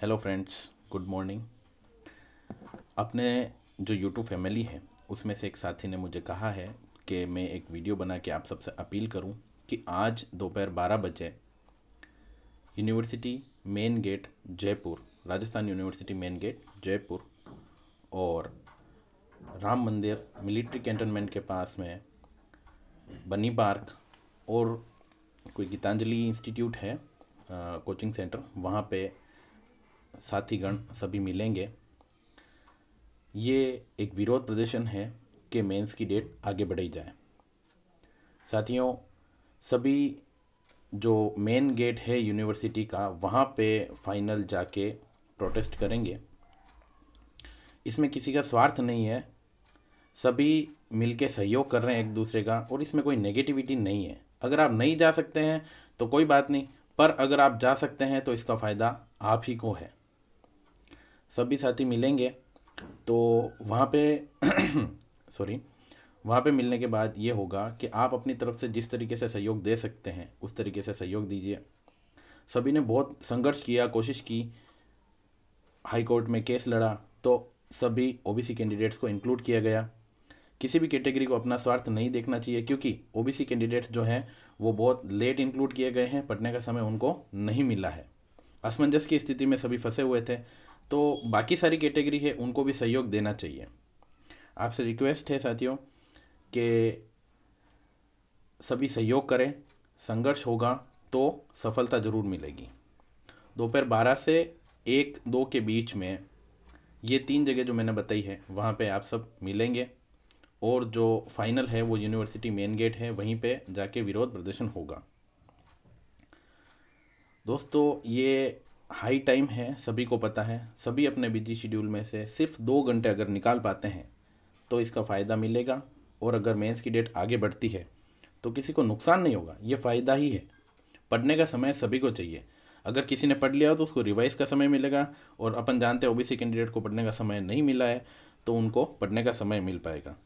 hello friends good morning अपने जो YouTube family है उसमें से एक साथी ने मुझे कहा है कि मैं एक वीडियो बना के आप सबसे अपील करूं कि आज दोपहर बारह बजे university main gate Jaipur Rajasthan university main gate Jaipur और राम मंदिर मिलिट्री कैंटनमेंट के पास में बनी पार्क और कोई गीतांजलि इंस्टीट्यूट है कोचिंग सेंटर वहाँ पे साथीगण सभी मिलेंगे ये एक विरोध प्रदर्शन है कि मेंस की डेट आगे बढ़ाई जाए साथियों सभी जो मेन गेट है यूनिवर्सिटी का वहाँ पे फाइनल जाके प्रोटेस्ट करेंगे इसमें किसी का स्वार्थ नहीं है सभी मिलके सहयोग कर रहे हैं एक दूसरे का और इसमें कोई नेगेटिविटी नहीं है अगर आप नहीं जा सकते हैं तो कोई बात नहीं पर अगर आप जा सकते हैं तो इसका फ़ायदा आप ही को है सभी साथी मिलेंगे तो वहाँ पे सॉरी वहाँ पे मिलने के बाद ये होगा कि आप अपनी तरफ से जिस तरीके से सहयोग दे सकते हैं उस तरीके से सहयोग दीजिए सभी ने बहुत संघर्ष किया कोशिश की हाई कोर्ट में केस लड़ा तो सभी ओबीसी कैंडिडेट्स को इंक्लूड किया गया किसी भी कैटेगरी को अपना स्वार्थ नहीं देखना चाहिए क्योंकि ओबीसी कैंडिडेट्स जो हैं वो बहुत लेट इंक्लूड किए गए हैं पढ़ने का समय उनको नहीं मिला है असमंजस की स्थिति में सभी फंसे हुए थे तो बाकी सारी कैटेगरी है उनको भी सहयोग देना चाहिए आपसे रिक्वेस्ट है साथियों के सभी सहयोग करें संघर्ष होगा तो सफलता ज़रूर मिलेगी दोपहर बारह से एक दो के बीच में ये तीन जगह जो मैंने बताई है वहाँ पे आप सब मिलेंगे और जो फाइनल है वो यूनिवर्सिटी मेन गेट है वहीं पे जाके विरोध प्रदर्शन होगा दोस्तों ये हाई टाइम है सभी को पता है सभी अपने बिजी शेड्यूल में से सिर्फ दो घंटे अगर निकाल पाते हैं तो इसका फ़ायदा मिलेगा और अगर मेंस की डेट आगे बढ़ती है तो किसी को नुकसान नहीं होगा ये फ़ायदा ही है पढ़ने का समय सभी को चाहिए अगर किसी ने पढ़ लिया हो तो उसको रिवाइज का समय मिलेगा और अपन जानते हैं ओबीसी कैंडिडेट को पढ़ने का समय नहीं मिला है तो उनको पढ़ने का समय मिल पाएगा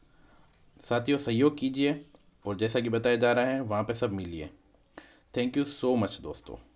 साथियों सहयोग कीजिए और जैसा कि बताया जा रहा है वहाँ पर सब मिलिए थैंक यू सो मच दोस्तों